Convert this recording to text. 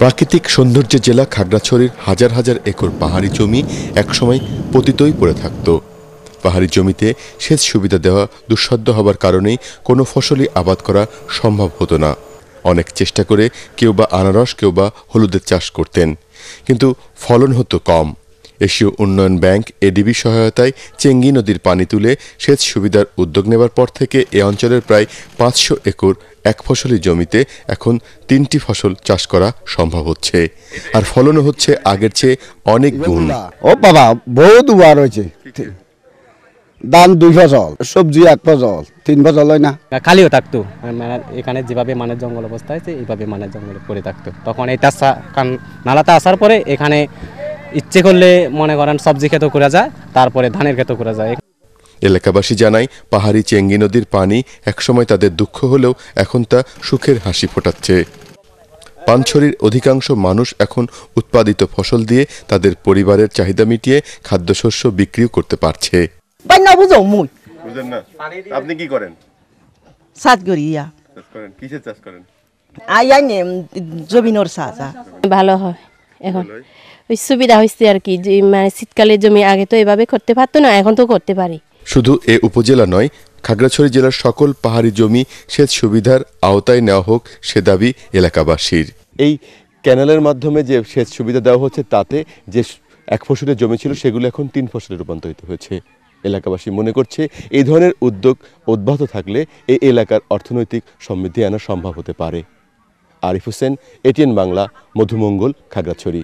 প্রাকৃতিক সৌন্দর্যে জেলা খাগড়াছড়ির হাজার হাজার একর পাহাড়ি জমি একসময় পতিতই পড়ে থাকত পাহাড়ি জমিতে সেচ সুবিধা দেওয়া দুঃসাধ্য হবার কারণেই কোনো ফসলই আবাদ করা সম্ভব হতো না অনেক চেষ্টা করে কেউ বা আনারস কেউ বা হলুদের চাষ করতেন কিন্তু ফলন হতো কম এশীয় উন্নয়ন ব্যাংক এডিবি সহায়তায় চেঙ্গি নদীর পানি তুলে সেচ সুবিধার উদ্যোগ নেবার পর থেকে এ অঞ্চলের প্রায় পাঁচশো একর এক ফসলি জমিতে এখন তিনটি ফসল চাষ করা সম্ভব হচ্ছে আর ফলনও হচ্ছে আগের চেয়ে অনেক গুণ ও বাবা বহুত উবার হয়েছে দাম দুই ফসল সবজি এক ফসল তিন ফসল হয় না খালিও থাকতো মানে এখানে যেভাবে মানে জঙ্গল অবস্থা হয়েছে এইভাবে মানে জঙ্গল পরে থাকতো তখন এটা নালাতে আসার পরে এখানে ইচ্ছে করলে মনে করেন সবজি খেত করা যায় তারপরে ধানের খেত করা যায় এলাকাবাসী জানায় পাহাড়ি চেঙ্গি নদীর পানি একসময় তাদের দুঃখ হলেও এখন তা সুখের হাসি ফোটাচ্ছে পানছড়ির অধিকাংশ মানুষ এখন উৎপাদিত ফসল দিয়ে তাদের পরিবারের চাহিদা মিটিয়ে খাদ্যশস্য বিক্রিও করতে পারছে ভালো হয় এখন ওই সুবিধা হয়েছে আর কি মানে শীতকালে জমি আগে তো এভাবে করতে পারতো না এখন তো করতে পারি শুধু এ উপজেলা নয় খাগড়াছড়ি জেলার সকল পাহাড়ি জমি সেচ সুবিধার আওতায় নেওয়া হোক সে দাবি এলাকাবাসীর এই ক্যানেলের মাধ্যমে যে সেচ সুবিধা দেওয়া হচ্ছে তাতে যে এক ফসলের জমি ছিল সেগুলো এখন তিন ফসলে রূপান্তরিত হয়েছে এলাকাবাসী মনে করছে এই ধরনের উদ্যোগ অব্যাহত থাকলে এই এলাকার অর্থনৈতিক সমৃদ্ধি আনা সম্ভব হতে পারে আরিফ হোসেন এটিএন বাংলা মধুমঙ্গল খাগড়াছড়ি